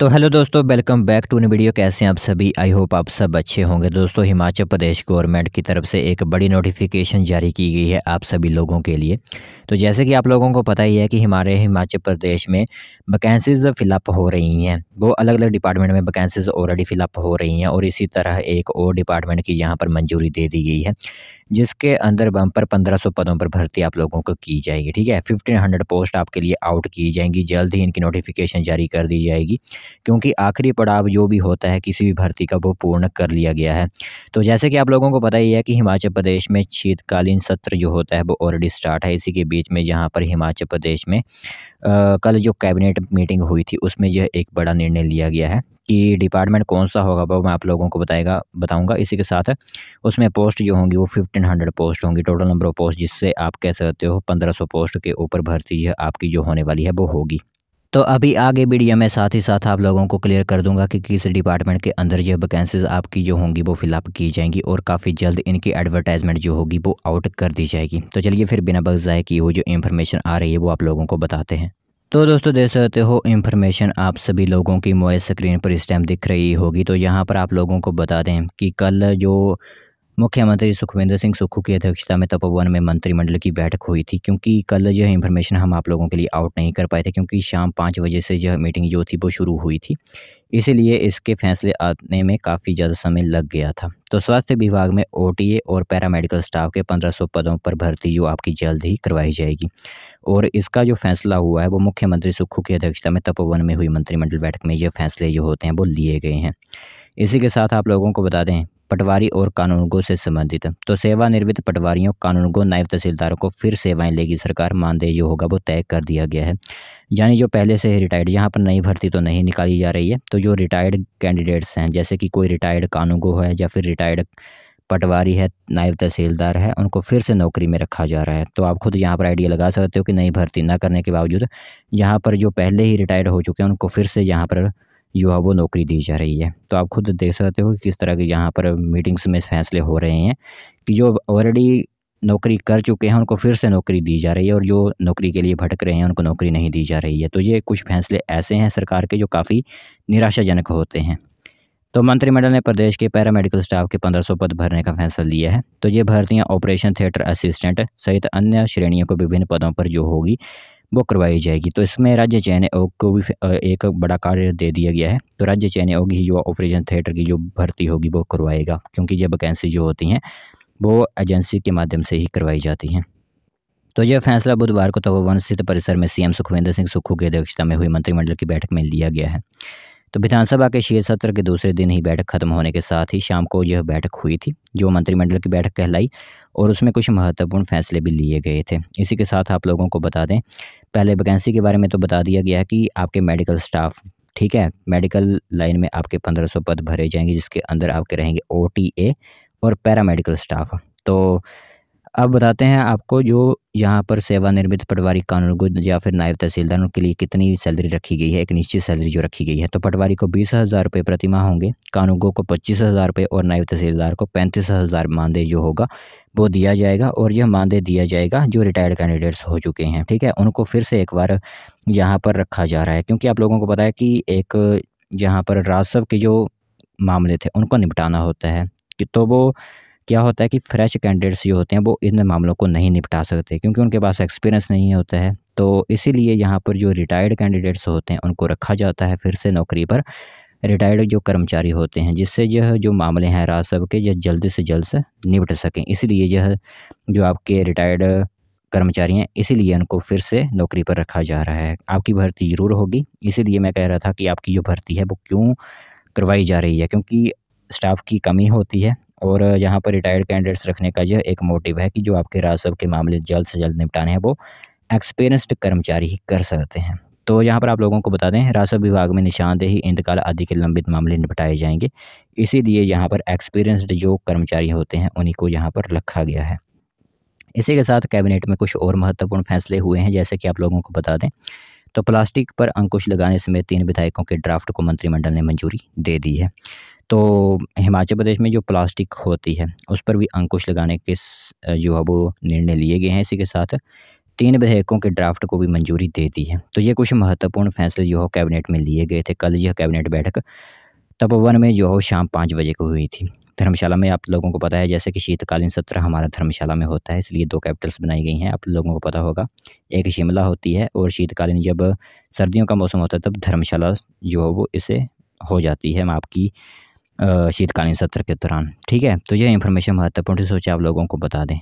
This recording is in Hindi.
तो हेलो दोस्तों welcome back to new video कैसे हैं आप सभी आई होप आप सब अच्छे होंगे दोस्तों हिमाचल प्रदेश गवर्नमेंट की तरफ से एक बड़ी नोटिफिकेशन जारी की गई है आप सभी लोगों के लिए तो जैसे कि आप लोगों को पता ही है कि हमारे हिमाचल प्रदेश में वैकेंसीज़ फ़िलअप हो रही हैं वो अलग अलग डिपार्टमेंट में वैकेंसीज़ ऑलरेडी फ़िलअप हो रही हैं और इसी तरह एक और डिपार्टमेंट की यहाँ पर मंजूरी दे दी गई है जिसके अंदर बम्पर पंद्रह सौ पदों पर भर्ती आप लोगों को की जाएगी ठीक है फिफ्टीन हंड्रेड पोस्ट आपके लिए आउट की जाएंगी जल्द ही इनकी नोटिफिकेशन जारी कर दी जाएगी क्योंकि आखिरी पड़ाव जो भी होता है किसी भी भर्ती का वो पूर्ण कर लिया गया है तो जैसे कि आप लोगों को पता ही है कि हिमाचल प्रदेश में शीतकालीन सत्र जो होता है वो ऑलरेडी स्टार्ट है इसी के बीच बीच में यहाँ पर हिमाचल प्रदेश में आ, कल जो कैबिनेट मीटिंग हुई थी उसमें यह एक बड़ा निर्णय लिया गया है कि डिपार्टमेंट कौन सा होगा वो मैं आप लोगों को बताएगा बताऊंगा इसी के साथ उसमें पोस्ट जो होंगी वो फिफ्टीन हंड्रेड पोस्ट होंगी टोटल नंबर ऑफ पोस्ट जिससे आप कह सकते हो पंद्रह सौ पोस्ट के ऊपर भर्ती यह आपकी जो होने वाली है वो होगी तो अभी आगे वीडियो में साथ ही साथ आप लोगों को क्लियर कर दूंगा कि किस डिपार्टमेंट के अंदर जो वैकेंसीज आपकी जो होंगी वो फिलअप की जाएंगी और काफ़ी जल्द इनकी एडवर्टाइजमेंट जो होगी वो आउट कर दी जाएगी तो चलिए फिर बिना वक्त जाए की वो जो इन्फॉर्मेशन आ रही है वो आप लोगों को बताते हैं तो दोस्तों देख सकते हो इन्फॉर्मेशन आप सभी लोगों की मोबाइल स्क्रीन पर इस टाइम दिख रही होगी तो यहाँ पर आप लोगों को बता दें कि कल जो मुख्यमंत्री सुखविंदर सिंह सुक्खू की अध्यक्षता में तपोवन में मंत्रिमंडल की बैठक हुई थी क्योंकि कल जो है इन्फॉर्मेशन हम आप लोगों के लिए आउट नहीं कर पाए थे क्योंकि शाम पाँच बजे से है मीटिंग जो थी वो शुरू हुई थी इसीलिए इसके फैसले आने में काफ़ी ज़्यादा समय लग गया था तो स्वास्थ्य विभाग में ओ और पैरामेडिकल स्टाफ के 1500 पदों पर भर्ती जो आपकी जल्द ही करवाई जाएगी और इसका जो फैसला हुआ है वो मुख्यमंत्री सुक्खू की अध्यक्षता में तपोवन में हुई मंत्रिमंडल बैठक में ये फैसले जो होते हैं वो लिए गए हैं इसी के साथ आप लोगों को बता दें पटवारी और कानूनगो से संबंधित तो सेवानिवृत्त पटवारियों कानूनगो नायब तहसीलदारों को फिर सेवाएं लेगी सरकार मानदेय जो होगा वो तय कर दिया गया है यानी जो पहले से ही रिटायर्ड यहाँ पर नई भर्ती तो नहीं निकाली जा रही है तो जो रिटायर्ड कैंडिडेट्स हैं जैसे कि कोई रिटायर्ड कानूनगो है या फिर रिटायर्ड पटवारी है नायब तहसीलदार है उनको फिर से नौकरी में रखा जा रहा है तो आप खुद यहाँ पर आइडिया लगा सकते हो कि नई भर्ती ना करने के बावजूद यहाँ पर जो पहले ही रिटायर्ड हो चुके हैं उनको फिर से यहाँ पर जो है वो नौकरी दी जा रही है तो आप खुद देख सकते हो किस तरह के यहाँ पर मीटिंग्स में फैसले हो रहे हैं कि जो ऑलरेडी नौकरी कर चुके हैं उनको फिर से नौकरी दी जा रही है और जो नौकरी के लिए भटक रहे हैं उनको नौकरी नहीं दी जा रही है तो ये कुछ फैसले ऐसे हैं सरकार के जो काफ़ी निराशाजनक होते हैं तो मंत्रिमंडल ने प्रदेश के पैरामेडिकल स्टाफ के 1500 पद भरने का फैसला लिया है तो ये भर्तियाँ ऑपरेशन थिएटर असिस्टेंट सहित अन्य श्रेणियों को विभिन्न पदों पर जो होगी वो करवाई जाएगी तो इसमें राज्य चयन आयोग को भी एक बड़ा कार्य दे दिया गया है तो राज्य चयन आयोग ही जो ऑपरेशन थिएटर की जो भर्ती होगी वो करवाएगा क्योंकि ये वैकेंसी जो होती हैं वो एजेंसी के माध्यम से ही करवाई जाती हैं तो यह फैसला बुधवार को तपोवन स्थित परिसर में सीएम सुखविंदर सिंह सुक्खू की अध्यक्षता में हुई मंत्रिमंडल की बैठक में लिया गया है तो विधानसभा के शीर्ष सत्र के दूसरे दिन ही बैठक खत्म होने के साथ ही शाम को यह बैठक हुई थी जो मंत्रिमंडल की बैठक कहलाई और उसमें कुछ महत्वपूर्ण फैसले भी लिए गए थे इसी के साथ आप लोगों को बता दें पहले वैकेंसी के बारे में तो बता दिया गया कि आपके मेडिकल स्टाफ ठीक है मेडिकल लाइन में आपके पंद्रह पद भरे जाएंगे जिसके अंदर आपके रहेंगे ओ और पैरा स्टाफ तो अब बताते हैं आपको जो यहाँ पर सेवानिर्मित पटवारी कानूनगुज या फिर नायब तहसीलदारों के लिए कितनी सैलरी रखी गई है एक निश्चित सैलरी जो रखी गई है तो पटवारी को बीस हज़ार रुपये प्रतिमा होंगे कानूनगो को पच्चीस हज़ार रुपये और नायब तहसीलदार को पैंतीस हज़ार मानदेय जो होगा वो दिया जाएगा और यह मानदेय दिया जाएगा जो रिटायर्ड कैंडिडेट्स हो चुके हैं ठीक है उनको फिर से एक बार यहाँ पर रखा जा रहा है क्योंकि आप लोगों को पता है कि एक यहाँ पर राजस्व के जो मामले थे उनको निपटाना होता है कि तो वो क्या होता है कि फ्रेश कैंडिडेट्स जो होते हैं वो इन मामलों को नहीं निपटा सकते क्योंकि उनके पास एक्सपीरियंस नहीं होता है तो इसीलिए यहाँ पर जो रिटायर्ड कैंडिडेट्स होते हैं उनको रखा जाता है फिर से नौकरी पर रिटायर्ड जो कर्मचारी होते हैं जिससे यह जो मामले हैं राजस्व के यह जल्द से जल्द से निपट सकें इसलिए यह जो आपके रिटायर्ड कर्मचारी हैं इसीलिए उनको फिर से नौकरी पर रखा जा रहा है आपकी भर्ती ज़रूर होगी इसीलिए मैं कह रहा था कि आपकी जो भर्ती है वो क्यों करवाई जा रही है क्योंकि स्टाफ की कमी होती है और यहाँ पर रिटायर्ड कैंडिडेट्स रखने का यह एक मोटिव है कि जो आपके राजस्व के मामले जल्द से जल्द निपटाने हैं वो एक्सपीरियंस्ड कर्मचारी ही कर सकते हैं तो यहाँ पर आप लोगों को बता दें राजस्व विभाग में निशानदेही इंतकाल आदि के लंबित मामले निपटाए जाएंगे इसीलिए यहाँ पर एक्सपीरियंस्ड जो कर्मचारी होते हैं उन्हीं को यहाँ पर रखा गया है इसी के साथ कैबिनेट में कुछ और महत्वपूर्ण फैसले हुए हैं जैसे कि आप लोगों को बता दें तो प्लास्टिक पर अंकुश लगाने समेत तीन विधायकों के ड्राफ्ट को मंत्रिमंडल ने मंजूरी दे दी है तो हिमाचल प्रदेश में जो प्लास्टिक होती है उस पर भी अंकुश लगाने के जो है वो निर्णय लिए गए हैं इसी के साथ तीन विधेयकों के ड्राफ्ट को भी मंजूरी दे दी है तो ये कुछ महत्वपूर्ण फैसले जो है कैबिनेट में लिए गए थे कल यह कैबिनेट बैठक तपोवन में जो है शाम पाँच बजे को हुई थी धर्मशाला में आप लोगों को पता है जैसे कि शीतकालीन सत्र हमारा धर्मशाला में होता है इसलिए दो कैपिटल्स बनाई गई हैं आप लोगों को पता होगा एक शिमला होती है और शीतकालीन जब सर्दियों का मौसम होता है तब धर्मशाला जो है वो इसे हो जाती है हम आपकी शीतकालीन सत्र के दौरान ठीक है तो यह इन्फॉर्मेशन महत्वपूर्ण सोचे आप लोगों को बता दें